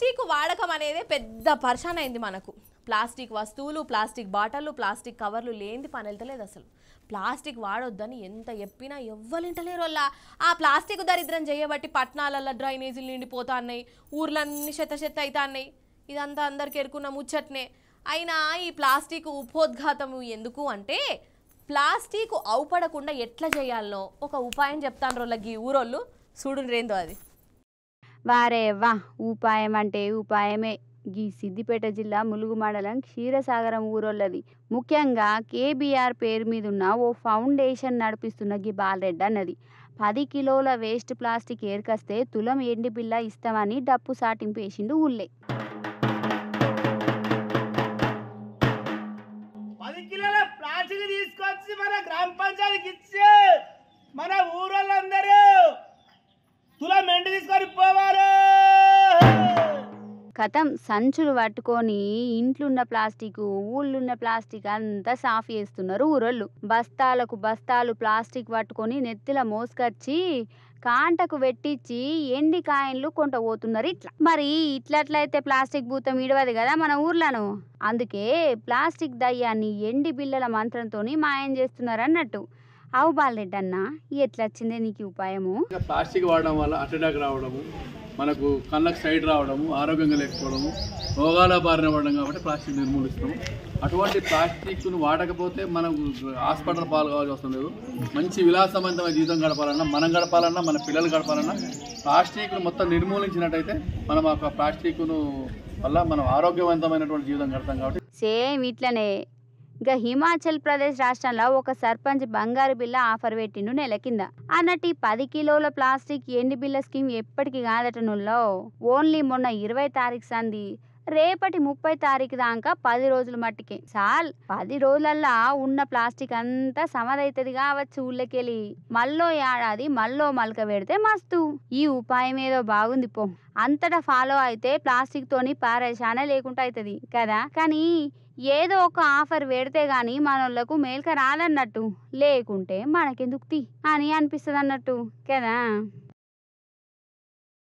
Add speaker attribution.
Speaker 1: plastic వాడకం అనేది పెద్ద పర్షన్ అయింది మనకు ప్లాస్టిక్ వస్తువులు ప్లాస్టిక్ బాటలు ప్లాస్టిక్ కవర్లు లేనిది పని వెళ్తలేదు అసలు ప్లాస్టిక్ వాడొద్దని ఎంత చెప్పినా ఎవ్వరింటలేరు వల్ల ఆ ప్లాస్టిక్ దరిద్రం చేయబట్టి పట్టణాలల్లో డ్రైనేజీలు నిండిపోతా ఊర్లన్నీ చెత్త చెత్త అవుతా ఇదంతా అందరికి ఎరుకున్న ముచ్చట్నే అయినా ఈ ప్లాస్టిక్ ఉపోద్ఘాతం ఎందుకు అంటే ప్లాస్టిక్ అవుపడకుండా ఎట్లా చేయాలనో ఒక ఉపాయం చెప్తాను రోళ్ళకి ఈ ఊరోళ్ళు చూడు రేందో అది
Speaker 2: వారే వా ఉపాయం అంటే ఉపాయమే గీ సిద్దిపేట జిల్లా ములుగు మండలం క్షీరసాగరం ఊరోళ్ళది ముఖ్యంగా కేబీఆర్ పేరు మీద ఉన్న ఓ ఫౌండేషన్ నడిపిస్తున్న గీ బాలరెడ్డి అన్నది పది కిలోల వేస్ట్ ప్లాస్టిక్ ఏర్కస్తే తులం ఎండి పిల్ల ఇస్తామని డప్పు సాటింపేసిండు ఊళ్ళే
Speaker 1: తీసుకొచ్చి మన గ్రామ ఇచ్చి మన
Speaker 2: కథం సంచులు పట్టుకొని ఇంట్లున్న ప్లాస్టిక్ ఊళ్ళున్న ప్లాస్టిక్ అంతా సాఫ్ చేస్తున్నారు ఊరోళ్ళు బస్తాలకు బస్తాలు ప్లాస్టిక్ పట్టుకొని నెత్తిల మోసుకొచ్చి కాంటకు పెట్టించి ఎండి కాయన్లు కొంట పోతున్నారు ఇట్లా మరి ఇట్లట్లయితే ప్లాస్టిక్ భూతం ఇడవదు కదా మన ఊర్లను అందుకే ప్లాస్టిక్ దయ్యాన్ని ఎండి బిల్లల మంత్రంతో మాయం చేస్తున్నారు అన్నట్టు అవు బాలరెడ్డి ఎట్లా వచ్చిందే నీకు ఉపాయము ప్లాస్టిక్ వాడడం వల్ల
Speaker 3: అటాక్ రావడము మనకు కళ్ళకు సైడ్ రావడము ఆరోగ్యంగా లేకపోవడము రోగాల బారిన పడడం కాబట్టి ప్లాస్టిక్ నిర్మూలిస్తాము అటువంటి ప్లాస్టిక్ను వాడకపోతే మనకు హాస్పిటల్ పాలు కావాల్సి వస్తుంది లేదు మంచి విలాసవంతమైన జీవితం గడపాలన్నా మనం గడపాలన్నా మన పిల్లలు గడపాలన్నా ప్లాస్టిక్ను మొత్తం నిర్మూలించినట్టయితే మనం ఆ ప్లాస్టిక్ను వల్ల మనం ఆరోగ్యవంతమైనటువంటి జీవితం గడతాం కాబట్టి
Speaker 2: సేమ్ ఇట్లనే ఇక హిమాచల్ ప్రదేశ్ రాష్ట్రంలో ఒక సర్పంచ్ బంగారు బిల్ల ఆఫర్ పెట్టిండు నెల కింద అన్నట్టు పది కిలోల ప్లాస్టిక్ ఎండి బిల్ల స్కీమ్ ఎప్పటికి నుల్లో ఓన్లీ మొన్న ఇరవై తారీఖు సంది రేపటి ముప్పై తారీఖు దాకా పది రోజుల మట్టికి చాల్ పది రోజులల్లా ఉన్న ప్లాస్టిక్ అంతా సమదైతది కావచ్చు ఊళ్ళకెళ్ళి మళ్ళో ఏడాది మళ్ళో మలక పెడితే మస్తు ఈ ఉపాయం ఏదో బాగుంది పో అంతటా ఫాలో అయితే ప్లాస్టిక్ తోని పారేషానే లేకుండా అవుతుంది కదా కానీ ఏదో ఒక ఆఫర్ పెడితే గాని మనోళ్లకు మేల్క రాదన్నట్టు లేకుంటే మనకెందుకు తీ అని అనిపిస్తుంది అన్నట్టు కదా